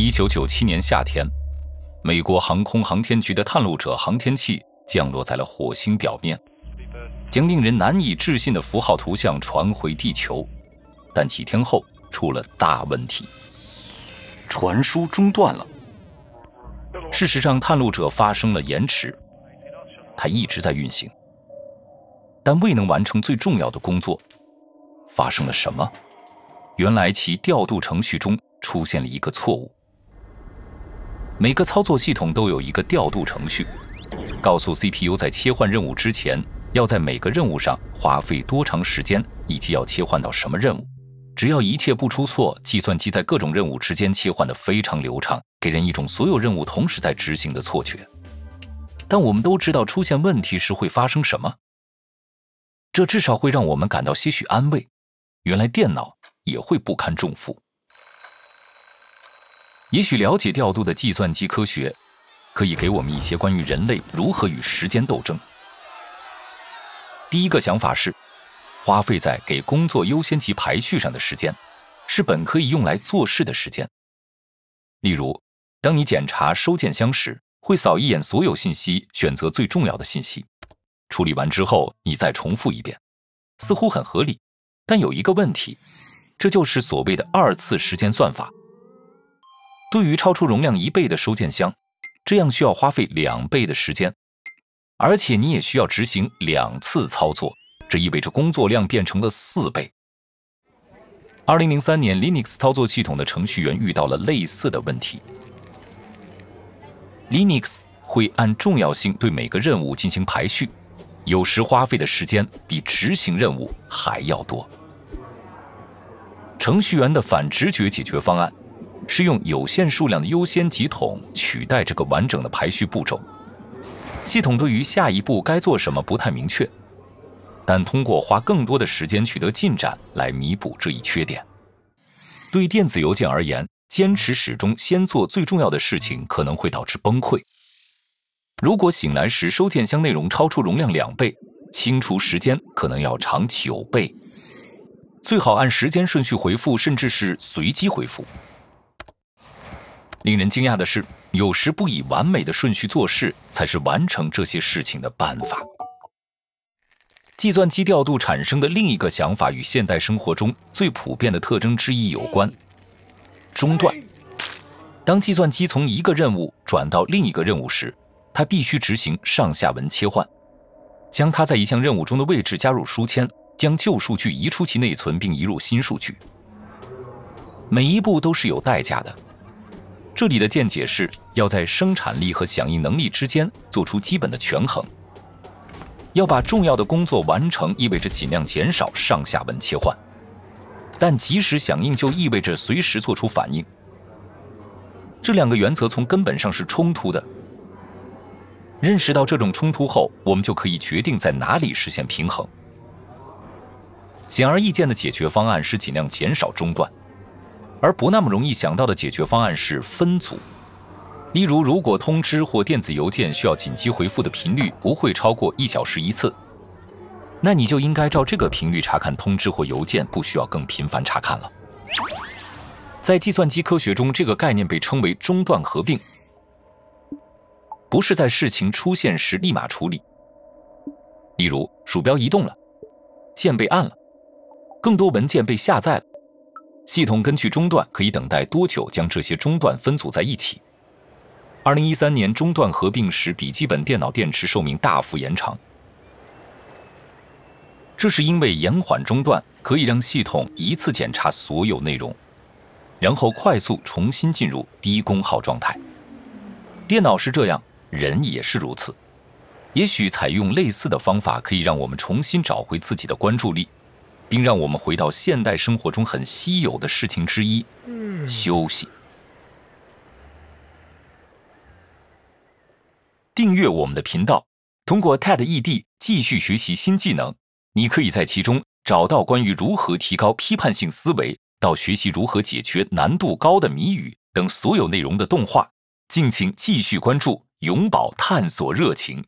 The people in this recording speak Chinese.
一九九七年夏天，美国航空航天局的“探路者”航天器降落在了火星表面，将令人难以置信的符号图像传回地球。但几天后出了大问题，传输中断了。事实上，“探路者”发生了延迟，它一直在运行，但未能完成最重要的工作。发生了什么？原来其调度程序中出现了一个错误。每个操作系统都有一个调度程序，告诉 CPU 在切换任务之前，要在每个任务上花费多长时间，以及要切换到什么任务。只要一切不出错，计算机在各种任务之间切换得非常流畅，给人一种所有任务同时在执行的错觉。但我们都知道出现问题时会发生什么，这至少会让我们感到些许安慰。原来电脑也会不堪重负。也许了解调度的计算机科学，可以给我们一些关于人类如何与时间斗争。第一个想法是，花费在给工作优先级排序上的时间，是本可以用来做事的时间。例如，当你检查收件箱时，会扫一眼所有信息，选择最重要的信息。处理完之后，你再重复一遍，似乎很合理。但有一个问题，这就是所谓的二次时间算法。对于超出容量一倍的收件箱，这样需要花费两倍的时间，而且你也需要执行两次操作，这意味着工作量变成了四倍。二零零三年，Linux 操作系统的程序员遇到了类似的问题。Linux 会按重要性对每个任务进行排序，有时花费的时间比执行任务还要多。程序员的反直觉解决方案。是用有限数量的优先级桶取代这个完整的排序步骤。系统对于下一步该做什么不太明确，但通过花更多的时间取得进展来弥补这一缺点。对电子邮件而言，坚持始终先做最重要的事情可能会导致崩溃。如果醒来时收件箱内容超出容量两倍，清除时间可能要长九倍。最好按时间顺序回复，甚至是随机回复。令人惊讶的是，有时不以完美的顺序做事才是完成这些事情的办法。计算机调度产生的另一个想法与现代生活中最普遍的特征之一有关：中断。当计算机从一个任务转到另一个任务时，它必须执行上下文切换，将它在一项任务中的位置加入书签，将旧数据移出其内存并移入新数据。每一步都是有代价的。这里的见解是要在生产力和响应能力之间做出基本的权衡，要把重要的工作完成，意味着尽量减少上下文切换；但及时响应就意味着随时做出反应。这两个原则从根本上是冲突的。认识到这种冲突后，我们就可以决定在哪里实现平衡。显而易见的解决方案是尽量减少中断。而不那么容易想到的解决方案是分组。例如，如果通知或电子邮件需要紧急回复的频率不会超过一小时一次，那你就应该照这个频率查看通知或邮件，不需要更频繁查看了。在计算机科学中，这个概念被称为中断合并，不是在事情出现时立马处理。例如，鼠标移动了，键被按了，更多文件被下载了。系统根据中断可以等待多久，将这些中断分组在一起。二零一三年中断合并使笔记本电脑电池寿命大幅延长，这是因为延缓中断可以让系统一次检查所有内容，然后快速重新进入低功耗状态。电脑是这样，人也是如此。也许采用类似的方法，可以让我们重新找回自己的关注力。并让我们回到现代生活中很稀有的事情之一——休息。订阅我们的频道，通过 TED-ED 继续学习新技能。你可以在其中找到关于如何提高批判性思维，到学习如何解决难度高的谜语等所有内容的动画。敬请继续关注，永葆探索热情。